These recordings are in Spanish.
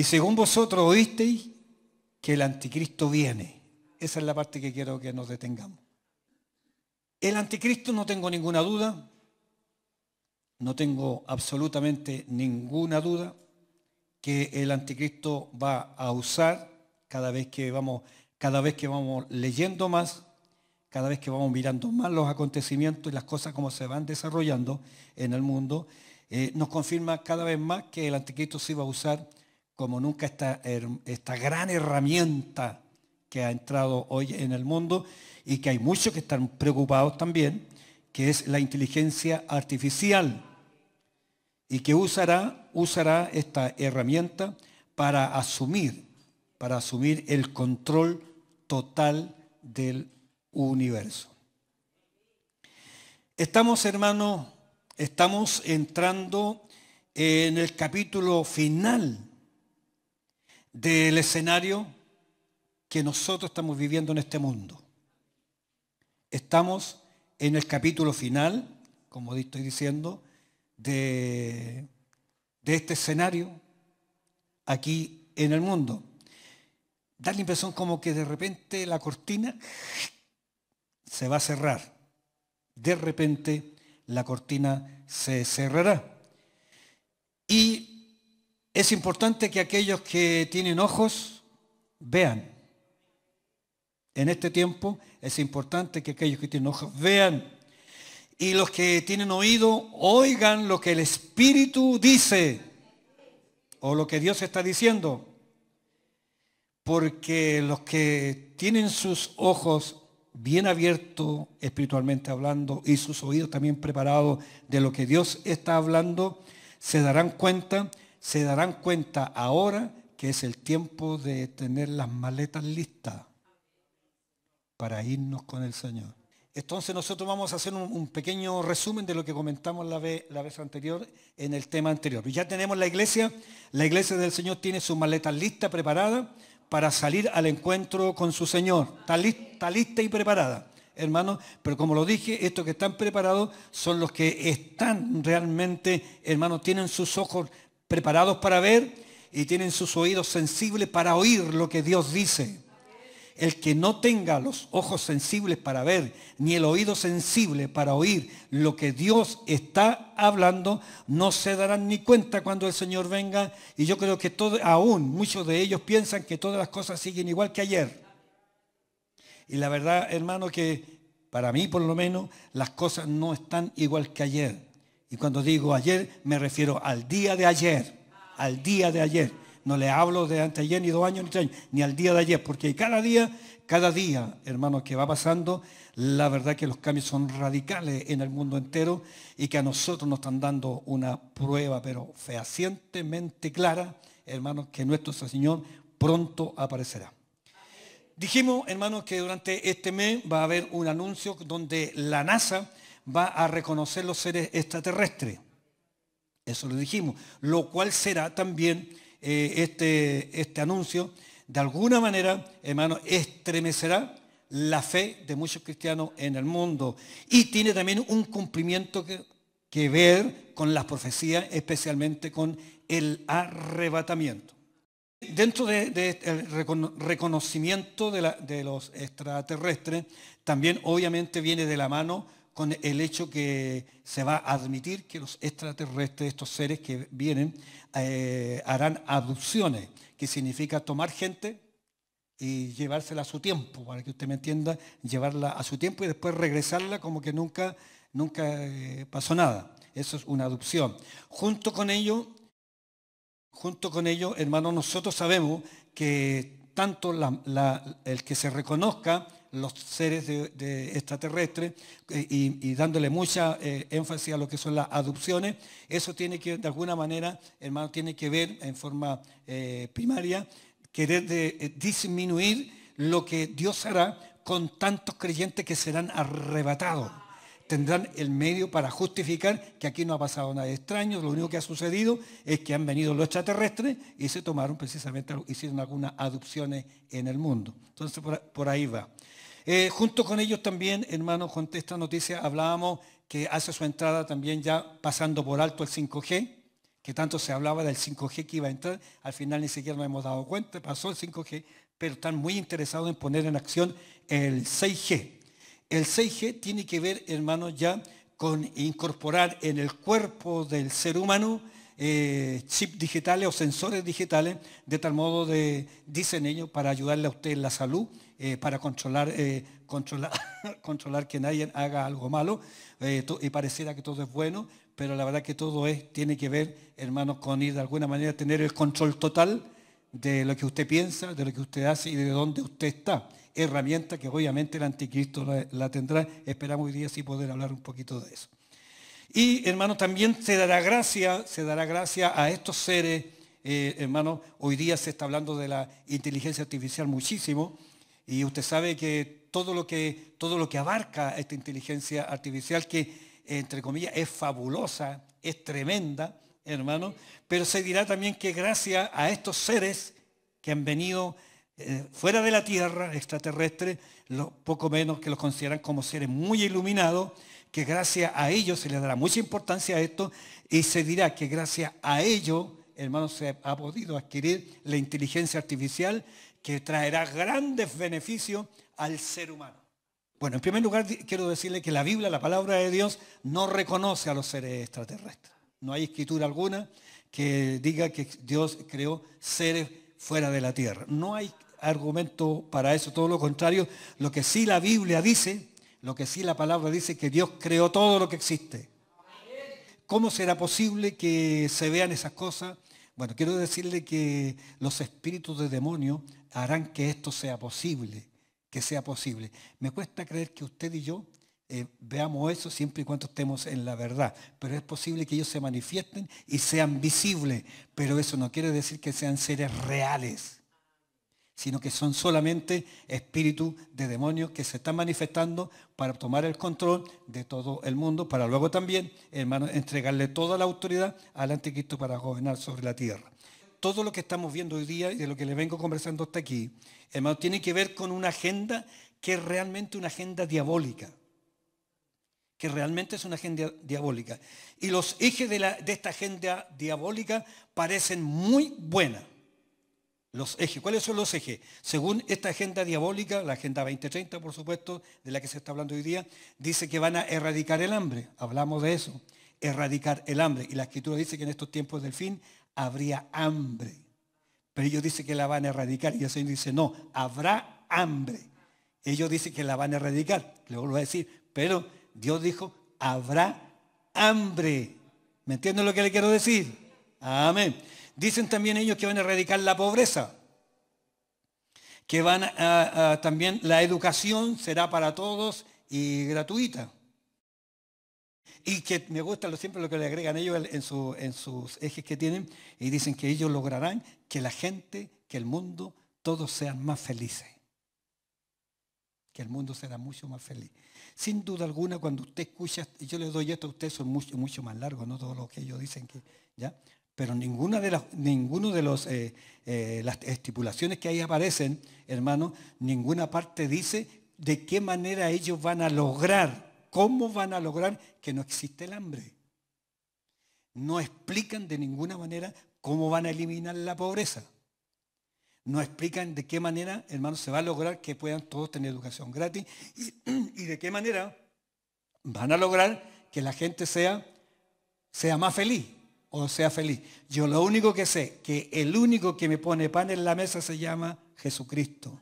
Y según vosotros oísteis que el anticristo viene. Esa es la parte que quiero que nos detengamos. El anticristo no tengo ninguna duda, no tengo absolutamente ninguna duda que el anticristo va a usar cada vez que vamos, cada vez que vamos leyendo más, cada vez que vamos mirando más los acontecimientos y las cosas como se van desarrollando en el mundo, eh, nos confirma cada vez más que el anticristo se va a usar como nunca esta, esta gran herramienta que ha entrado hoy en el mundo y que hay muchos que están preocupados también, que es la inteligencia artificial y que usará, usará esta herramienta para asumir, para asumir el control total del universo. Estamos, hermanos, estamos entrando en el capítulo final del escenario que nosotros estamos viviendo en este mundo. Estamos en el capítulo final, como estoy diciendo, de, de este escenario aquí en el mundo. Da la impresión como que de repente la cortina se va a cerrar. De repente la cortina se cerrará. Y es importante que aquellos que tienen ojos vean. En este tiempo es importante que aquellos que tienen ojos vean y los que tienen oído oigan lo que el Espíritu dice o lo que Dios está diciendo. Porque los que tienen sus ojos bien abiertos espiritualmente hablando y sus oídos también preparados de lo que Dios está hablando, se darán cuenta se darán cuenta ahora que es el tiempo de tener las maletas listas para irnos con el Señor. Entonces nosotros vamos a hacer un, pequeño resumen de lo que comentamos la vez, la vez anterior en el tema anterior. Ya tenemos la iglesia, la iglesia del Señor tiene sus maletas listas, preparadas para salir al encuentro con su Señor. Está, lista, lista y preparada hermano, pero como lo dije, estos que están preparados son los que están realmente, hermanos, tienen sus ojos preparados para ver y tienen sus oídos sensibles para oír lo que Dios dice. El que no tenga los ojos sensibles para ver, ni el oído sensible para oír lo que Dios está hablando, no se darán ni cuenta cuando el Señor venga. Y yo creo que todo, aún muchos de ellos piensan que todas las cosas siguen igual que ayer. Y la verdad, hermano, que para mí por lo menos las cosas no están igual que ayer. Y cuando digo ayer, me refiero al día de ayer, al día de ayer. No le hablo de anteayer, ni dos años, ni tres años, ni al día de ayer, porque cada día, cada día, hermanos, que va pasando, la verdad que los cambios son radicales en el mundo entero y que a nosotros nos están dando una prueba, pero fehacientemente clara, hermanos, que nuestro Señor pronto aparecerá. Dijimos, hermanos, que durante este mes va a haber un anuncio donde la NASA va a reconocer los seres extraterrestres. Eso lo dijimos. Lo cual será también eh, este, este anuncio, de alguna manera, hermano, estremecerá la fe de muchos cristianos en el mundo. Y tiene también un cumplimiento que, que ver con las profecías, especialmente con el arrebatamiento. Dentro del de, reconocimiento de, de los extraterrestres, también obviamente viene de la mano con el hecho que se va a admitir que los extraterrestres, estos seres que vienen, eh, harán adopciones, que significa tomar gente y llevársela a su tiempo, para que usted me entienda, llevarla a su tiempo y después regresarla como que nunca, nunca eh, pasó nada. Eso es una adopción. Junto con ello, junto con ello, hermanos, nosotros sabemos que tanto el que se reconozca los seres extraterrestres eh, y, dándole mucha eh, énfasis a lo que son las adopciones, eso tiene que, de alguna manera, hermano, tiene que ver en forma eh, primaria, querer disminuir lo que Dios hará con tantos creyentes que serán arrebatados tendrán el medio para justificar que aquí no ha pasado nada extraño, lo único que ha sucedido es que han venido los extraterrestres y se tomaron precisamente, hicieron algunas adopciones en el mundo. Entonces por, ahí va. Eh, junto con ellos también, hermanos, con esta noticia hablábamos que hace su entrada también ya pasando por alto el 5G, que tanto se hablaba del 5G que iba a entrar, al final ni siquiera nos hemos dado cuenta, pasó el 5G, pero están muy interesados en poner en acción el 6G, el 6G tiene que ver, hermanos, ya con incorporar en el cuerpo del ser humano eh, chips digitales o sensores digitales, de tal modo de, dicen ellos, para ayudarle a usted en la salud, eh, para controlar, eh, controlar, controlar que nadie haga algo malo, y pareciera que todo es bueno, pero la verdad que todo es, tiene que ver, hermanos, con ir de alguna manera tener el control total de lo que usted piensa, de lo que usted hace y de dónde usted está herramienta que obviamente el anticristo la, tendrá. Esperamos hoy día sí poder hablar un poquito de eso. Y hermano, también se dará gracia, se dará gracia a estos seres, eh, hermano, hoy día se está hablando de la inteligencia artificial muchísimo, y usted sabe que todo lo que, todo lo que abarca esta inteligencia artificial, que entre comillas es fabulosa, es tremenda, hermano, pero se dirá también que gracias a estos seres que han venido eh, fuera de la Tierra, extraterrestre, lo, poco menos que los consideran como seres muy iluminados, que gracias a ellos se le dará mucha importancia a esto y se dirá que gracias a ellos, hermanos, se ha podido adquirir la inteligencia artificial que traerá grandes beneficios al ser humano. Bueno, en primer lugar quiero decirle que la Biblia, la palabra de Dios, no reconoce a los seres extraterrestres. No hay escritura alguna que diga que Dios creó seres fuera de la tierra. No hay argumento para eso, todo lo contrario. Lo que sí la Biblia dice, lo que sí la palabra dice, que Dios creó todo lo que existe. ¿Cómo será posible que se vean esas cosas? Bueno, quiero decirle que los espíritus de demonio harán que esto sea posible, que sea posible. Me cuesta creer que usted y yo eh, veamos eso siempre y cuando estemos en la verdad. Pero es posible que ellos se manifiesten y sean visibles, pero eso no quiere decir que sean seres reales sino que son solamente espíritus de demonios que se están manifestando para tomar el control de todo el mundo, para luego también, hermano, entregarle toda la autoridad al anticristo para gobernar sobre la tierra. Todo lo que estamos viendo hoy día y de lo que le vengo conversando hasta aquí, hermano, tiene que ver con una agenda que es realmente una agenda diabólica que realmente es una agenda diabólica. Y los ejes de, de esta agenda diabólica parecen muy buenas los ejes. ¿Cuáles son los ejes? Según esta agenda diabólica, la Agenda 2030, por supuesto, de la que se está hablando hoy día, dice que van a erradicar el hambre. Hablamos de eso. Erradicar el hambre. Y la escritura dice que en estos tiempos del fin habría hambre. Pero ellos dicen que la van a erradicar. Y el Señor dice, no, habrá hambre. Ellos dicen que la van a erradicar. le vuelvo a decir. Pero Dios dijo, habrá hambre. ¿Me entienden lo que le quiero decir? Amén. Dicen también ellos que van a erradicar la pobreza, que van a, también la educación será para todos y gratuita. Y que me gusta lo, siempre lo que le agregan ellos en, en sus ejes que tienen y dicen que ellos lograrán que la gente, que el mundo, todos sean más felices. Que el mundo será mucho más feliz. Sin duda alguna, cuando usted escucha, yo le doy esto a ustedes, son mucho, mucho más largos, no todo lo que ellos dicen que, ¿ya? pero ninguna de las ninguno de los, eh, eh, las estipulaciones que ahí aparecen, hermano, ninguna parte dice de qué manera ellos van a lograr, cómo van a lograr que no existe el hambre. No explican de ninguna manera cómo van a eliminar la pobreza. No explican de qué manera, hermano, se va a lograr que puedan todos tener educación gratis y, de qué manera van a lograr que la gente sea, sea más feliz o sea feliz. Yo lo único que sé, que el único que me pone pan en la mesa se llama Jesucristo.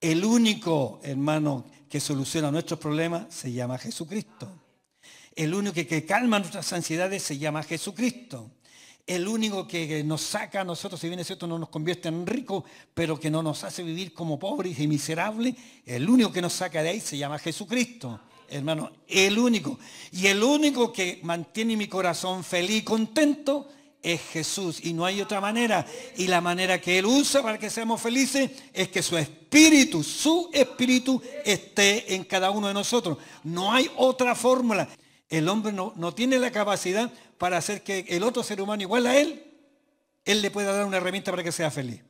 El único, hermano, que soluciona nuestros problemas se llama Jesucristo. El único que, calma nuestras ansiedades se llama Jesucristo. El único que nos saca a nosotros, si bien es cierto, no nos convierte en ricos, pero que no nos hace vivir como pobres y miserables, el único que nos saca de ahí se llama Jesucristo hermano, el único. Y el único que mantiene mi corazón feliz y contento es Jesús. Y no hay otra manera. Y la manera que Él usa para que seamos felices es que su espíritu, su espíritu esté en cada uno de nosotros. No hay otra fórmula. El hombre no, tiene la capacidad para hacer que el otro ser humano igual a Él, Él le pueda dar una herramienta para que sea feliz.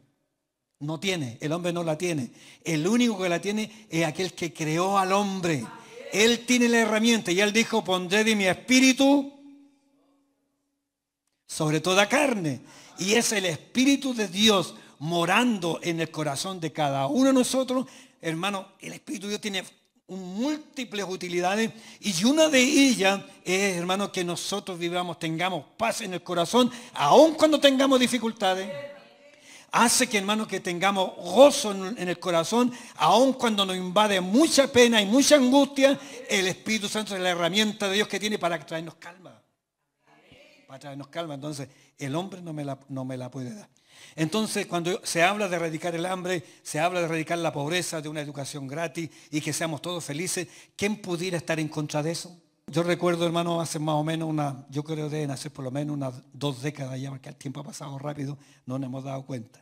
No tiene, el hombre no la tiene. El único que la tiene es aquel que creó al hombre. Él tiene la herramienta y Él dijo, pondré de mi espíritu sobre toda carne. Y es el espíritu de Dios morando en el corazón de cada uno de nosotros. Hermano, el espíritu de Dios tiene múltiples utilidades y una de ellas es, hermano, que nosotros vivamos, tengamos paz en el corazón, aun cuando tengamos dificultades hace que hermanos, que tengamos gozo en, el corazón, aun cuando nos invade mucha pena y mucha angustia, el Espíritu Santo es la herramienta de Dios que tiene para traernos calma. Para traernos calma. Entonces, el hombre no me la, no me la puede dar. Entonces, cuando se habla de erradicar el hambre, se habla de erradicar la pobreza, de una educación gratis y que seamos todos felices, ¿quién pudiera estar en contra de eso? Yo recuerdo, hermano, hace más o menos una, yo creo de deben hacer por lo menos unas dos décadas ya, porque el tiempo ha pasado rápido, no nos hemos dado cuenta.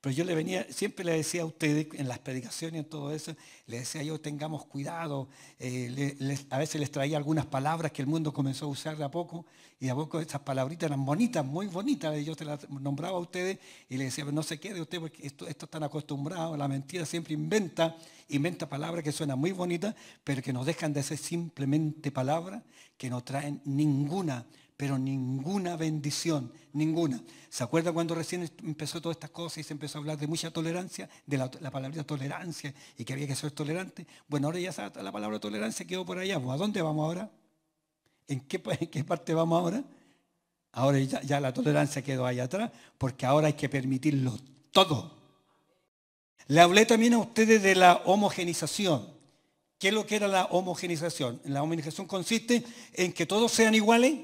Pero yo le venía, siempre le decía a ustedes en las predicaciones y en todo eso, le decía yo, tengamos cuidado. Eh, a veces les traía algunas palabras que el mundo comenzó a usar de a poco, y de a poco esas palabritas eran bonitas, muy bonitas. Y yo te las nombraba a ustedes y le decía, no se quede usted porque esto, está están acostumbrados, la mentira siempre inventa, inventa palabras que suenan muy bonitas, pero que nos dejan de ser simplemente palabras que no traen ninguna pero ninguna bendición, ninguna. ¿Se acuerda cuando recién empezó todas estas cosas y se empezó a hablar de mucha tolerancia, de la, palabra tolerancia y que había que ser tolerante? Bueno, ahora ya la palabra tolerancia quedó por allá. ¿A dónde vamos ahora? ¿En qué, qué parte vamos ahora? Ahora ya, ya la tolerancia quedó allá atrás, porque ahora hay que permitirlo todo. Le hablé también a ustedes de la homogenización. ¿Qué es lo que era la homogenización? La homogenización consiste en que todos sean iguales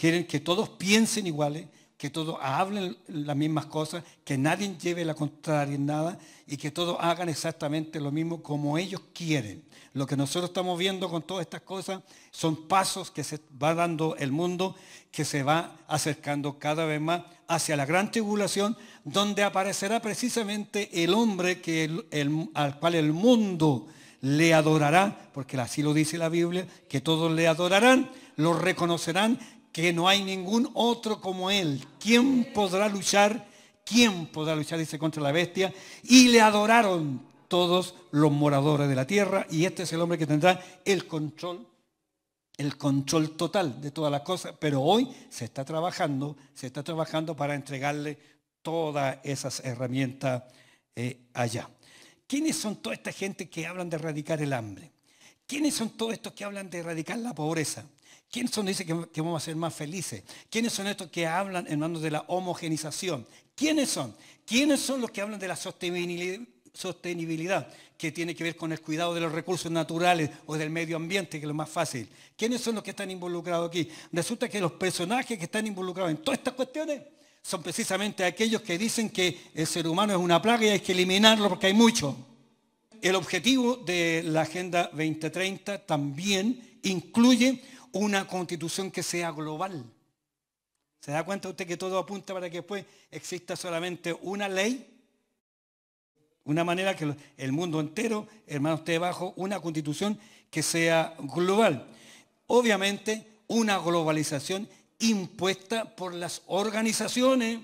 Quieren que todos piensen iguales, ¿eh? que todos hablen las mismas cosas, que nadie lleve la contraria en nada y que todos hagan exactamente lo mismo como ellos quieren. Lo que nosotros estamos viendo con todas estas cosas son pasos que se va dando el mundo, que se va acercando cada vez más hacia la gran tribulación, donde aparecerá precisamente el hombre que al cual el mundo le adorará, porque así lo dice la Biblia, que todos le adorarán, lo reconocerán que no hay ningún otro como Él. ¿Quién podrá luchar? ¿Quién podrá luchar, dice, contra la bestia? Y le adoraron todos los moradores de la tierra y este es el hombre que tendrá el control, el control total de todas las cosas. Pero hoy se está trabajando, se está trabajando para entregarle todas esas herramientas eh, allá. ¿Quiénes son toda esta gente que hablan de erradicar el hambre? ¿Quiénes son todos estos que hablan de erradicar la pobreza? ¿Quiénes son dice que, que, vamos a ser más felices? ¿Quiénes son estos que hablan, hermanos, de la homogenización? ¿Quiénes son? ¿Quiénes son los que hablan de la sostenibilidad? sostenibilidad, que tiene que ver con el cuidado de los recursos naturales o del medio ambiente, que es lo más fácil. ¿Quiénes son los que están involucrados aquí? Resulta que los personajes que están involucrados en todas estas cuestiones son precisamente aquellos que dicen que el ser humano es una plaga y hay que eliminarlo porque hay mucho. El objetivo de la Agenda 2030 también incluye una constitución que sea global. ¿Se da cuenta usted que todo apunta para que después exista solamente una ley? Una manera que el mundo entero, hermano, usted bajo una constitución que sea global. Obviamente, una globalización impuesta por las organizaciones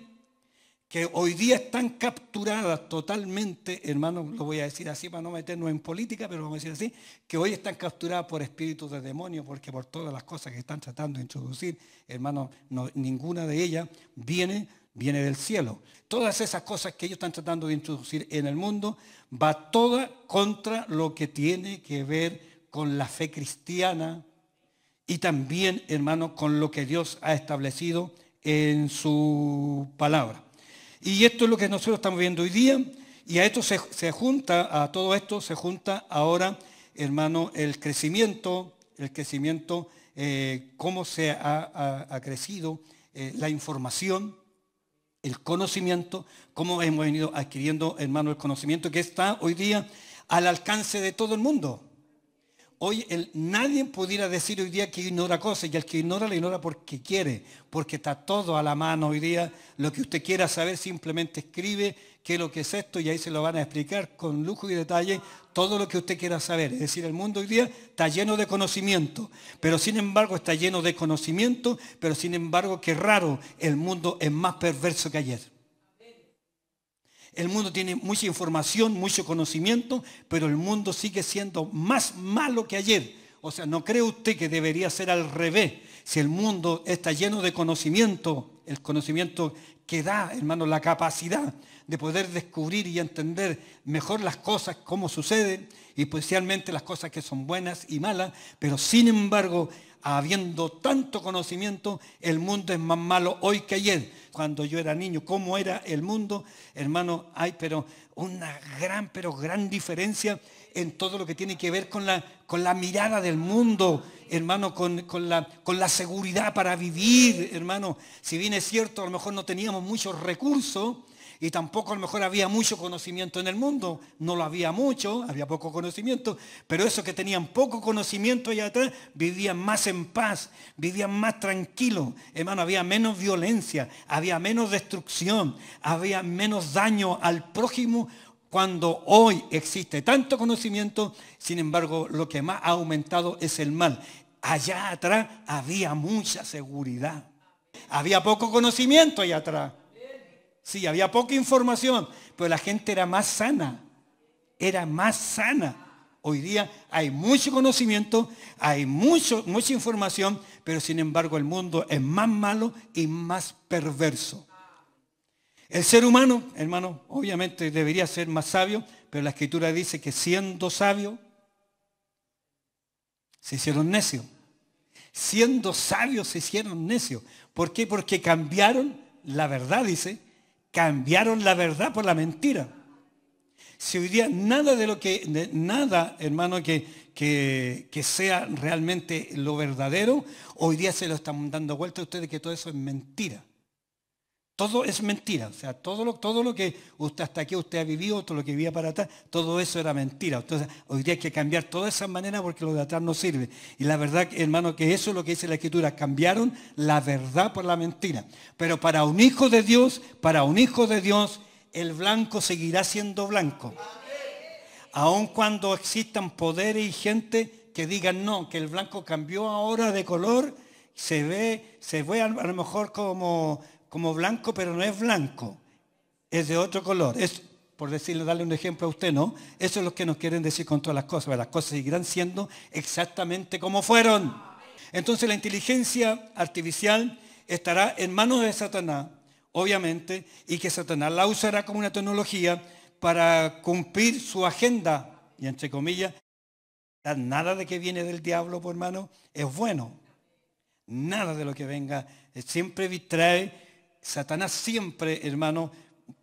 que hoy día están capturadas totalmente, hermano, lo voy a decir así para no meternos en política, pero vamos a decir así, que hoy están capturadas por espíritus de demonio, porque por todas las cosas que están tratando de introducir, hermano, ninguna de ellas viene, viene del cielo. Todas esas cosas que ellos están tratando de introducir en el mundo, va toda contra lo que tiene que ver con la fe cristiana y también, hermano, con lo que Dios ha establecido en su palabra. Y esto es lo que nosotros estamos viendo hoy día. Y a esto se, junta, a todo esto se junta ahora, hermano, el crecimiento, el crecimiento, eh, cómo se ha, crecido eh, la información, el conocimiento, cómo hemos venido adquiriendo, hermano, el conocimiento que está hoy día al alcance de todo el mundo. Hoy nadie pudiera decir hoy día que ignora cosas y el que ignora la ignora porque quiere, porque está todo a la mano hoy día. Lo que usted quiera saber simplemente escribe qué es lo que es esto y ahí se lo van a explicar con lujo y detalle todo lo que usted quiera saber. Es decir, el mundo hoy día está lleno de conocimiento, pero sin embargo está lleno de conocimiento, pero sin embargo qué raro, el mundo es más perverso que ayer. El mundo tiene mucha información, mucho conocimiento, pero el mundo sigue siendo más malo que ayer. O sea, ¿no cree usted que debería ser al revés? Si el mundo está lleno de conocimiento, el conocimiento que da, hermano, la capacidad de poder descubrir y entender mejor las cosas, cómo suceden, y especialmente las cosas que son buenas y malas, pero sin embargo, habiendo tanto conocimiento, el mundo es más malo hoy que ayer. Cuando yo era niño, ¿cómo era el mundo? Hermano, hay pero una gran, pero gran diferencia en todo lo que tiene que ver con la, con la mirada del mundo, hermano, con, la, con la seguridad para vivir, hermano. Si bien es cierto, a lo mejor no teníamos muchos recursos, y tampoco a lo mejor había mucho conocimiento en el mundo. No lo había mucho, había poco conocimiento. Pero esos que tenían poco conocimiento allá atrás vivían más en paz, vivían más tranquilos. Hermano, había menos violencia, había menos destrucción, había menos daño al prójimo cuando hoy existe tanto conocimiento, sin embargo, lo que más ha aumentado es el mal. Allá atrás había mucha seguridad. Había poco conocimiento allá atrás. Sí, había poca información, pero la gente era más sana. Era más sana. Hoy día hay mucho conocimiento, hay mucho, mucha información, pero sin embargo el mundo es más malo y más perverso. El ser humano, hermano, obviamente debería ser más sabio, pero la escritura dice que siendo sabio, se hicieron necios. Siendo sabios se hicieron necios. ¿Por qué? Porque cambiaron la verdad, dice, Cambiaron la verdad por la mentira. Si hoy día nada de lo que, nada, hermano, que, que, que, sea realmente lo verdadero, hoy día se lo están dando vuelta a ustedes que todo eso es mentira. Todo es mentira. O sea, todo lo, todo lo que usted hasta aquí usted ha vivido, todo lo que vivía para atrás, todo eso era mentira. Entonces, hoy día hay que cambiar toda esa manera porque lo de atrás no sirve. Y la verdad, hermano, que eso es lo que dice la Escritura. Cambiaron la verdad por la mentira. Pero para un hijo de Dios, para un hijo de Dios, el blanco seguirá siendo blanco. Aun cuando existan poderes y gente que digan no, que el blanco cambió ahora de color, se ve, se ve a lo mejor como como blanco, pero no es blanco, es de otro color. Es, por decirle, darle un ejemplo a usted, ¿no? Eso es lo que nos quieren decir con todas las cosas. las cosas seguirán siendo exactamente como fueron. Entonces la inteligencia artificial estará en manos de Satanás, obviamente, y que Satanás la usará como una tecnología para cumplir su agenda, y entre comillas, nada de que viene del diablo, por mano es bueno. Nada de lo que venga eh, siempre trae Satanás siempre, hermano,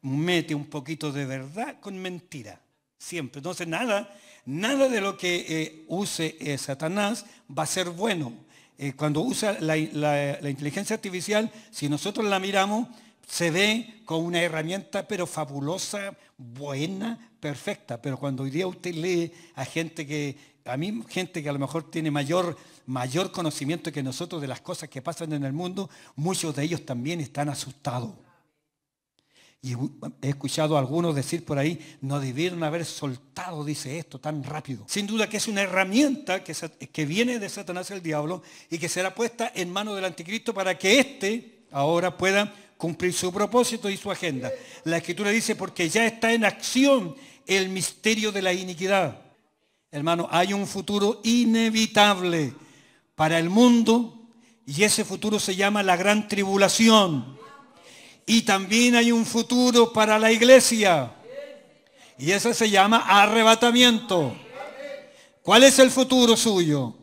mete un poquito de verdad con mentira. Siempre. Entonces nada, nada de lo que eh, use eh, Satanás va a ser bueno. Eh, cuando usa la, la inteligencia artificial, si nosotros la miramos, se ve con una herramienta pero fabulosa, buena, perfecta. Pero cuando hoy día usted lee a gente que a mí gente que a lo mejor tiene mayor, mayor conocimiento que nosotros de las cosas que pasan en el mundo, muchos de ellos también están asustados. Y he escuchado a algunos decir por ahí, no debieron haber soltado, dice esto, tan rápido. Sin duda que es una herramienta que, que viene de Satanás el diablo y que será puesta en manos del anticristo para que éste ahora pueda cumplir su propósito y su agenda. La escritura dice, porque ya está en acción el misterio de la iniquidad. Hermano, hay un futuro inevitable para el mundo y ese futuro se llama la gran tribulación. Y también hay un futuro para la iglesia y ese se llama arrebatamiento. ¿Cuál es el futuro suyo?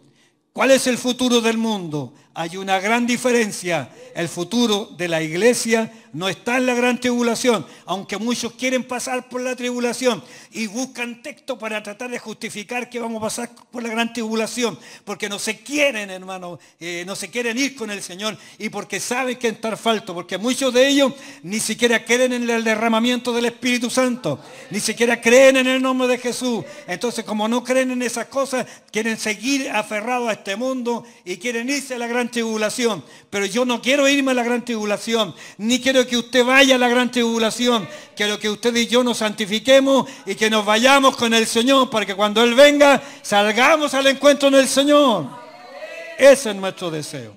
¿Cuál es el futuro del mundo? Hay una gran diferencia. El futuro de la iglesia no está en la gran tribulación, aunque muchos quieren pasar por la tribulación y buscan texto para tratar de justificar que vamos a pasar por la gran tribulación, porque no se quieren, hermano, eh, no se quieren ir con el Señor y porque saben que estar falto, porque muchos de ellos ni siquiera creen en el derramamiento del Espíritu Santo, ni siquiera creen en el nombre de Jesús. Entonces, como no creen en esas cosas, quieren seguir aferrados a este mundo y quieren irse a la gran tribulación, pero yo no quiero irme a la gran tribulación, ni quiero que usted vaya a la gran tribulación. Quiero que usted y yo nos santifiquemos y que nos vayamos con el Señor para que cuando Él venga salgamos al encuentro en el Señor. Ese es nuestro deseo.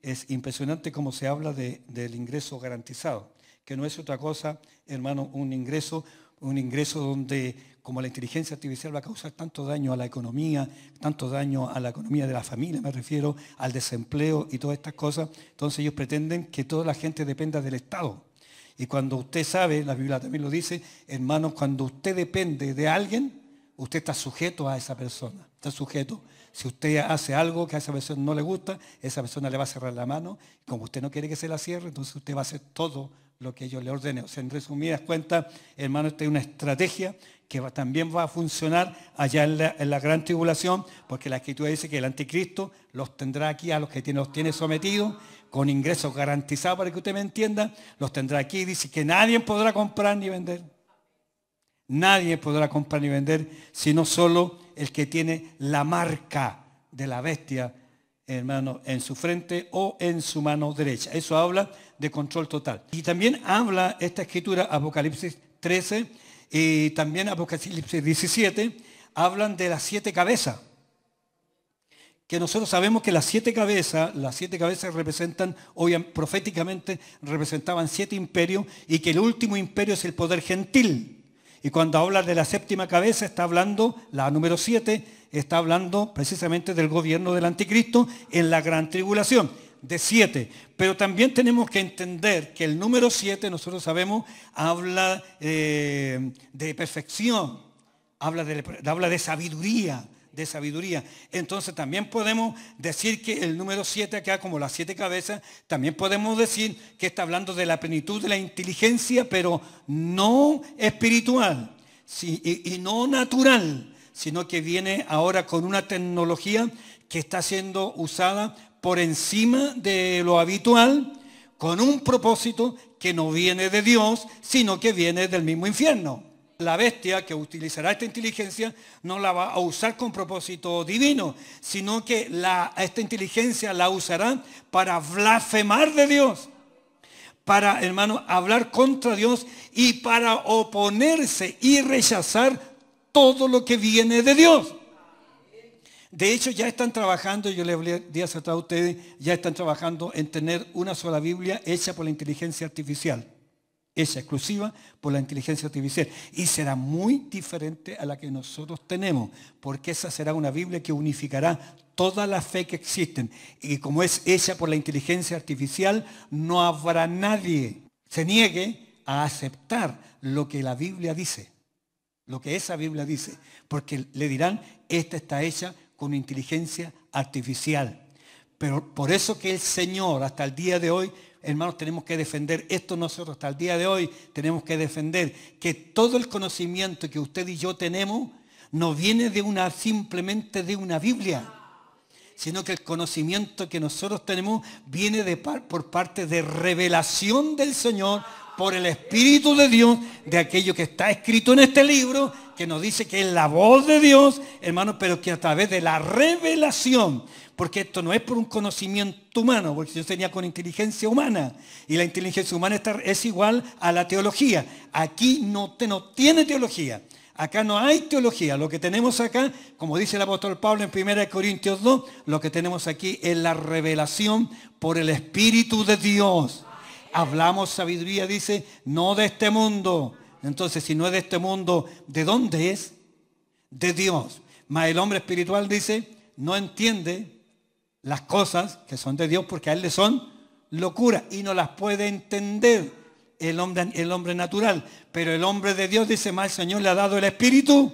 Es impresionante como se habla de, del ingreso garantizado, que no es otra cosa, hermano, un ingreso, un ingreso donde como la inteligencia artificial va a causar tanto daño a la economía, tanto daño a la economía de la familia, me refiero al desempleo y todas estas cosas, entonces ellos pretenden que toda la gente dependa del Estado. Y cuando usted sabe, la Biblia también lo dice, hermanos, cuando usted depende de alguien, usted está sujeto a esa persona, está sujeto. Si usted hace algo que a esa persona no le gusta, esa persona le va a cerrar la mano. Como usted no quiere que se la cierre, entonces usted va a hacer todo lo que ellos le ordenen. O sea, en resumidas cuentas, hermano, esta es una estrategia que también va a funcionar allá en la, gran tribulación, porque la escritura dice que el anticristo los tendrá aquí a los que tiene, los tiene sometidos, con ingresos garantizados para que usted me entienda, los tendrá aquí, dice que nadie podrá comprar ni vender. Nadie podrá comprar ni vender, sino solo el que tiene la marca de la bestia, hermano, en su frente o en su mano derecha. Eso habla de control total. Y también habla esta escritura, Apocalipsis 13, y también Apocalipsis 17, hablan de las siete cabezas. Que nosotros sabemos que las siete cabezas, las siete cabezas representan, hoy proféticamente representaban siete imperios y que el último imperio es el poder gentil. Y cuando habla de la séptima cabeza, está hablando, la número siete, está hablando precisamente del gobierno del anticristo en la gran tribulación de siete. Pero también tenemos que entender que el número siete, nosotros sabemos, habla eh, de perfección, habla de, habla de sabiduría, de sabiduría. Entonces también podemos decir que el número 7 acá, como las siete cabezas, también podemos decir que está hablando de la plenitud de la inteligencia, pero no espiritual sí, y, no natural, sino que viene ahora con una tecnología que está siendo usada por encima de lo habitual con un propósito que no viene de Dios, sino que viene del mismo infierno. La bestia que utilizará esta inteligencia no la va a usar con propósito divino, sino que esta inteligencia la usará para blasfemar de Dios, para, hermano, hablar contra Dios y para oponerse y rechazar todo lo que viene de Dios. De hecho, ya están trabajando, yo le hablé días atrás a ustedes, ya están trabajando en tener una sola Biblia hecha por la inteligencia artificial, hecha exclusiva por la inteligencia artificial. Y será muy diferente a la que nosotros tenemos, porque esa será una Biblia que unificará toda la fe que existen. Y como es hecha por la inteligencia artificial, no habrá nadie se niegue a aceptar lo que la Biblia dice, lo que esa Biblia dice, porque le dirán, esta está hecha con inteligencia artificial. Pero por eso que el Señor hasta el día de hoy, hermanos, tenemos que defender esto nosotros hasta el día de hoy, tenemos que defender que todo el conocimiento que usted y yo tenemos no viene de una simplemente de una Biblia, sino que el conocimiento que nosotros tenemos viene de por parte de revelación del Señor por el Espíritu de Dios de aquello que está escrito en este libro que nos dice que es la voz de Dios, hermano, pero que a través de la revelación, porque esto no es por un conocimiento humano, porque yo tenía con inteligencia humana, y la inteligencia humana es igual a la teología. Aquí no, no tiene teología. Acá no hay teología. Lo que tenemos acá, como dice el apóstol Pablo en 1 Corintios 2, lo que tenemos aquí es la revelación por el Espíritu de Dios. Hablamos sabiduría, dice, no de este mundo, entonces, si no es de este mundo, ¿de dónde es? De Dios. Mas el hombre espiritual dice, no entiende las cosas que son de Dios porque a él le son locura y no las puede entender el hombre, el hombre natural. Pero el hombre de Dios dice, más el Señor le ha dado el Espíritu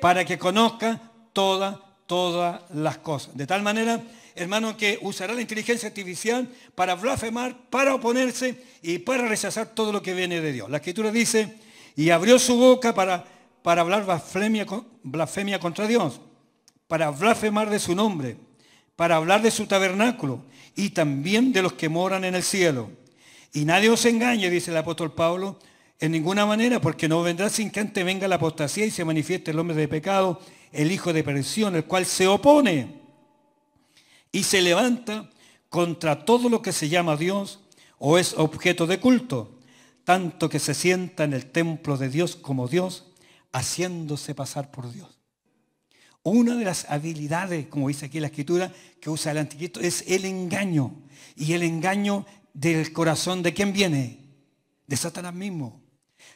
para que conozca todas, todas las cosas. De tal manera, hermano, que usará la inteligencia artificial para blasfemar, para oponerse y para rechazar todo lo que viene de Dios. La escritura dice, y abrió su boca para, para hablar blasfemia, blasfemia contra Dios, para blasfemar de su nombre, para hablar de su tabernáculo y también de los que moran en el cielo. Y nadie os engañe, dice el apóstol Pablo, en ninguna manera, porque no vendrá sin que antes venga la apostasía y se manifieste el hombre de pecado, el hijo de perdición, el cual se opone y se levanta contra todo lo que se llama Dios o es objeto de culto tanto que se sienta en el templo de Dios como Dios, haciéndose pasar por Dios. Una de las habilidades, como dice aquí la escritura, que usa el anticristo es el engaño. Y el engaño del corazón de quién viene? De Satanás mismo.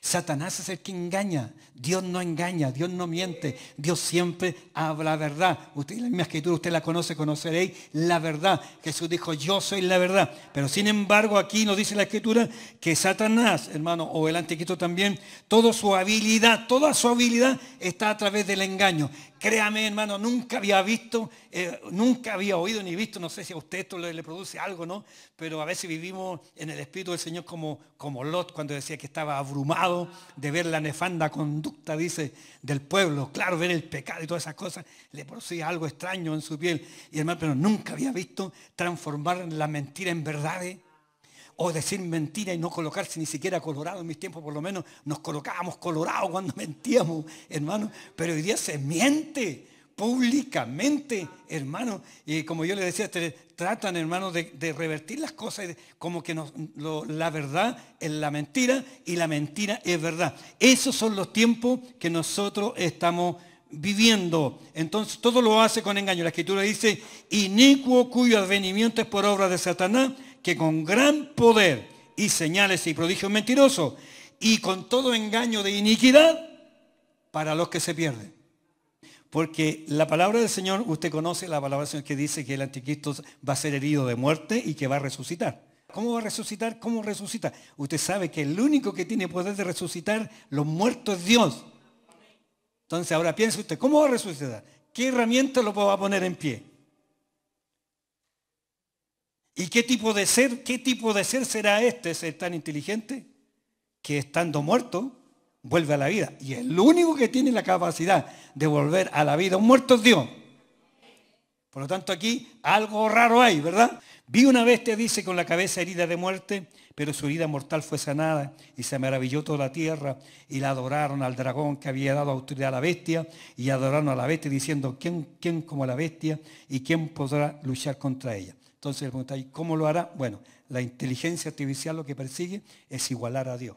Satanás es el que engaña. Dios no engaña, Dios no miente. Dios siempre habla verdad. Usted, la misma escritura, usted la conoce, conoceréis la verdad. Jesús dijo, yo soy la verdad. Pero sin embargo, aquí nos dice la escritura que Satanás, hermano, o el anticristo también, toda su habilidad, toda su habilidad está a través del engaño. Créame, hermano, nunca había visto, eh, nunca había oído ni visto, no sé si a usted esto le, produce algo, ¿no? Pero a veces vivimos en el Espíritu del Señor como, como Lot cuando decía que estaba abrumado de ver la nefanda conducta, dice, del pueblo. Claro, ver el pecado y todas esas cosas le producía algo extraño en su piel. Y hermano, pero nunca había visto transformar la mentira en verdades o decir mentira y no colocarse ni siquiera colorado. En mis tiempos por lo menos nos colocábamos colorado cuando mentíamos, hermano. Pero hoy día se miente públicamente, hermano. Y como yo le decía, tratan, hermano, de, revertir las cosas, como que la verdad es la mentira y la mentira es verdad. Esos son los tiempos que nosotros estamos viviendo. Entonces todo lo hace con engaño. La escritura dice, inicuo cuyo advenimiento es por obra de Satanás que con gran poder y señales y prodigios mentirosos y con todo engaño de iniquidad para los que se pierden. Porque la palabra del Señor, usted conoce la palabra del Señor que dice que el anticristo va a ser herido de muerte y que va a resucitar. ¿Cómo va a resucitar? ¿Cómo resucita? Usted sabe que el único que tiene poder de resucitar los muertos es Dios. Entonces ahora piense usted, ¿cómo va a resucitar? ¿Qué herramienta lo va a poner en pie? ¿Y qué tipo de ser, qué tipo de ser será este ser tan inteligente? Que estando muerto, vuelve a la vida. Y el único que tiene la capacidad de volver a la vida un muerto es Dios. Por lo tanto, aquí algo raro hay, ¿verdad? Vi una bestia, dice, con la cabeza herida de muerte, pero su herida mortal fue sanada y se maravilló toda la tierra y la adoraron al dragón que había dado autoridad a la bestia y adoraron a la bestia diciendo, ¿quién, quién como la bestia y quién podrá luchar contra ella? Entonces le ¿cómo lo hará? Bueno, la inteligencia artificial lo que persigue es igualar a Dios.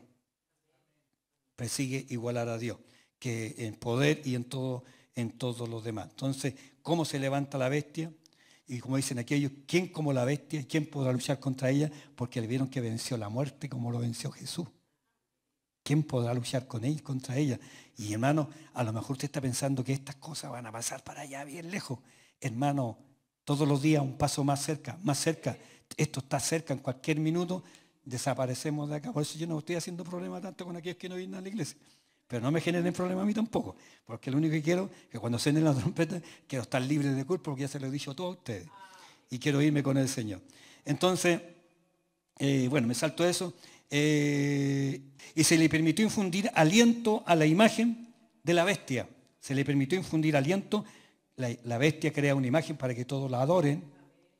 Persigue igualar a Dios, que en poder y en todo, en todos los demás. Entonces, ¿cómo se levanta la bestia? Y como dicen aquellos, ¿quién como la bestia? ¿Quién podrá luchar contra ella? Porque le vieron que venció la muerte como lo venció Jesús. ¿Quién podrá luchar con él, contra ella? Y hermano, a lo mejor usted está pensando que estas cosas van a pasar para allá bien lejos. Hermano, todos los días un paso más cerca, más cerca. Esto está cerca, en cualquier minuto desaparecemos de acá. Por eso yo no estoy haciendo problema tanto con aquellos que no vienen a la iglesia. Pero no me generen problema a mí tampoco. Porque lo único que quiero es que cuando suene la trompeta, quiero estar libre de culpa porque ya se lo he dicho a todos ustedes. Y quiero irme con el Señor. Entonces, eh, bueno, me salto eso. Eh, y se le permitió infundir aliento a la imagen de la bestia. Se le permitió infundir aliento la, bestia crea una imagen para que todos la adoren,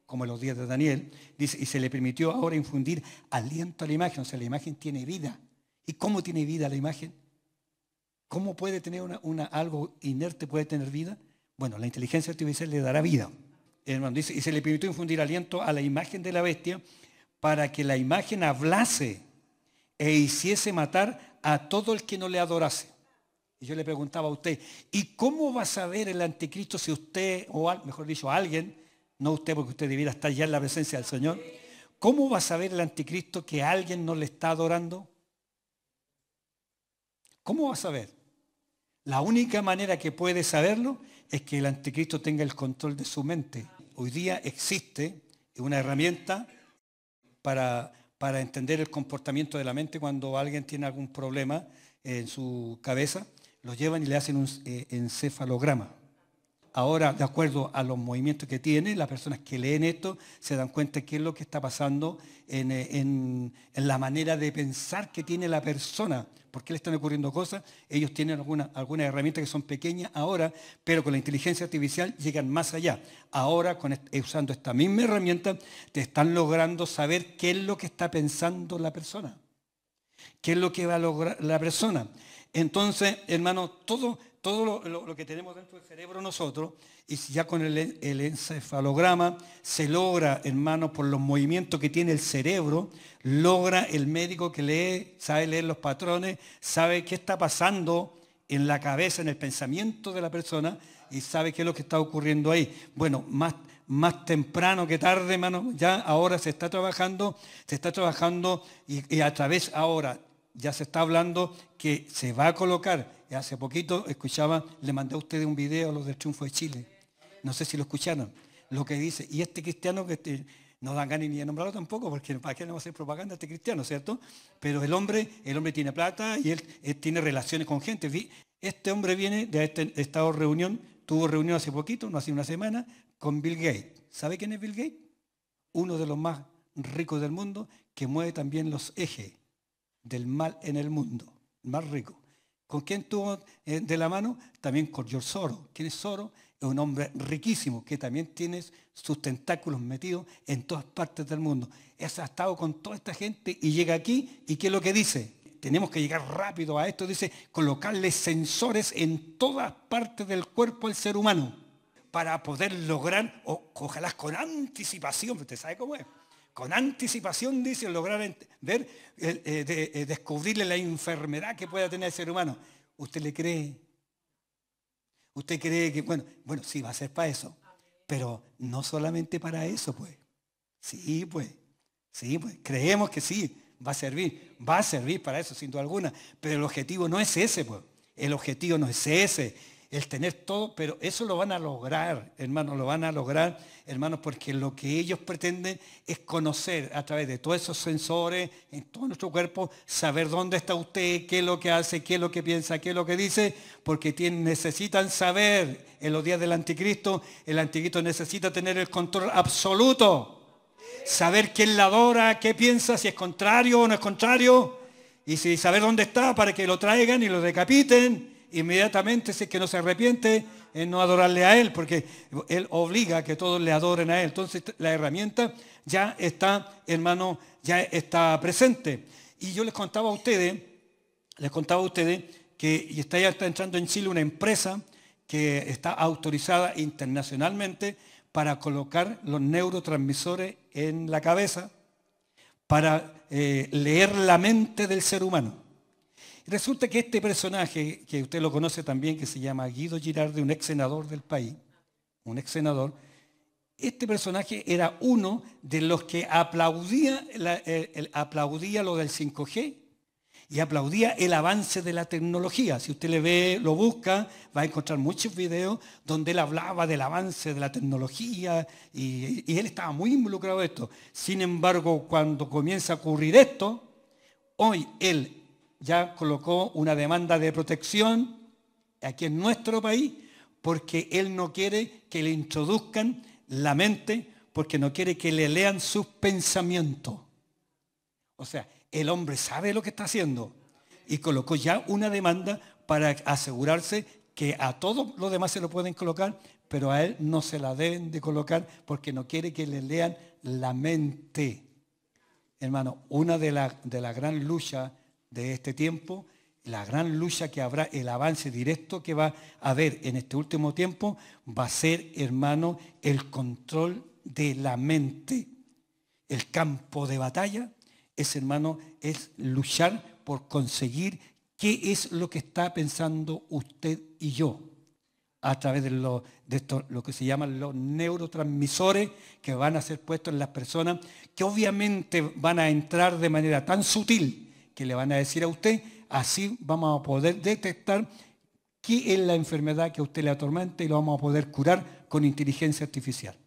como en los días de Daniel, dice, y se le permitió ahora infundir aliento a la imagen, o sea, la imagen tiene vida. ¿Y cómo tiene vida la imagen? ¿Cómo puede tener una, algo inerte, puede tener vida? Bueno, la inteligencia artificial le dará vida. y se le permitió infundir aliento a la imagen de la bestia para que la imagen hablase e hiciese matar a todo el que no le adorase. Y yo le preguntaba a usted, ¿y cómo va a saber el anticristo si usted, o mejor dicho, alguien, no usted porque usted debiera estar ya en la presencia del Señor, ¿cómo va a saber el anticristo que alguien no le está adorando? ¿Cómo va a saber? La única manera que puede saberlo es que el anticristo tenga el control de su mente. Hoy día existe una herramienta para, para entender el comportamiento de la mente cuando alguien tiene algún problema en su cabeza lo llevan y le hacen un eh, encefalograma. Ahora, de acuerdo a los movimientos que tiene, las personas que leen esto se dan cuenta de qué es lo que está pasando eh, en, la manera de pensar que tiene la persona, por qué le están ocurriendo cosas. Ellos tienen algunas alguna herramientas que son pequeñas ahora, pero con la inteligencia artificial llegan más allá. Ahora, eh, usando esta misma herramienta, te están logrando saber qué es lo que está pensando la persona. ¿Qué es lo que va a lograr la persona? Entonces, hermano, todo, todo lo, que tenemos dentro del cerebro nosotros, y ya con el, encefalograma se logra, hermano, por los movimientos que tiene el cerebro, logra el médico que lee, sabe leer los patrones, sabe qué está pasando en la cabeza, en el pensamiento de la persona, y sabe qué es lo que está ocurriendo ahí. Bueno, más, más temprano que tarde, hermano, ya ahora se está trabajando, se está trabajando y a través ahora ya se está hablando que se va a colocar. Hace poquito escuchaba, le mandé a ustedes un video a los del Triunfo de Chile. No sé si lo escucharon. Lo que dice, y este cristiano que este, no dan ganas ni de nombrarlo tampoco, porque para qué le vamos a hacer propaganda este cristiano, ¿cierto? Pero el hombre, el hombre tiene plata y él, tiene relaciones con gente. Este hombre viene de este estado reunión, tuvo reunión hace poquito, no hace una semana, con Bill Gates. ¿Sabe quién es Bill Gates? Uno de los más ricos del mundo que mueve también los ejes del mal en el mundo, más rico. ¿Con quién tuvo eh, de la mano? También con George Soro. ¿Quién es Soros? Es un hombre riquísimo que también tiene sus tentáculos metidos en todas partes del mundo. Es, ha estado con toda esta gente y llega aquí y ¿qué es lo que dice? Tenemos que llegar rápido a esto. Dice, colocarle sensores en todas partes del cuerpo al ser humano para poder lograr, o, ojalá con anticipación, usted sabe cómo es con anticipación, dice, lograr ver, eh, eh, descubrirle la enfermedad que pueda tener el ser humano. ¿Usted le cree? ¿Usted cree que, bueno, bueno, sí, va a ser para eso? Pero no solamente para eso, pues. Sí, pues. Sí, pues. Creemos que sí, va a servir. Va a servir para eso, sin duda alguna. Pero el objetivo no es ese, pues. El objetivo no es ese el tener todo, pero eso lo van a lograr, hermanos, lo van a lograr, hermanos, porque lo que ellos pretenden es conocer a través de todos esos sensores, en todo nuestro cuerpo, saber dónde está usted, qué es lo que hace, qué es lo que piensa, qué es lo que dice, porque necesitan saber en los días del anticristo, el anticristo necesita tener el control absoluto. Saber quién la adora, qué piensa, si es contrario o no es contrario y si saber dónde está para que lo traigan y lo decapiten inmediatamente si es que no se arrepiente en no adorarle a Él, porque Él obliga a que todos le adoren a Él. Entonces la herramienta ya está, hermano, ya está presente. Y yo les contaba a ustedes, les contaba a ustedes que está ya está entrando en Chile una empresa que está autorizada internacionalmente para colocar los neurotransmisores en la cabeza, para eh, leer la mente del ser humano. Resulta que este personaje, que usted lo conoce también, que se llama Guido Girardi, un ex senador del país, un ex senador, este personaje era uno de los que aplaudía, aplaudía lo del 5G y aplaudía el avance de la tecnología. Si usted le ve, lo busca, va a encontrar muchos videos donde él hablaba del avance de la tecnología y, y él estaba muy involucrado en esto. Sin embargo, cuando comienza a ocurrir esto, hoy él ya colocó una demanda de protección aquí en nuestro país porque él no quiere que le introduzcan la mente, porque no quiere que le lean sus pensamientos. O sea, el hombre sabe lo que está haciendo y colocó ya una demanda para asegurarse que a todos los demás se lo pueden colocar, pero a él no se la deben de colocar porque no quiere que le lean la mente. Hermano, una de las de la gran lucha de este tiempo, la gran lucha que habrá, el avance directo que va a haber en este último tiempo, va a ser, hermano, el control de la mente. El campo de batalla es, hermano, es luchar por conseguir qué es lo que está pensando usted y yo a través de, lo, lo que se llaman los neurotransmisores que van a ser puestos en las personas, que obviamente van a entrar de manera tan sutil que le van a decir a usted. Así vamos a poder detectar qué es la enfermedad que a usted le atormenta y lo vamos a poder curar con inteligencia artificial.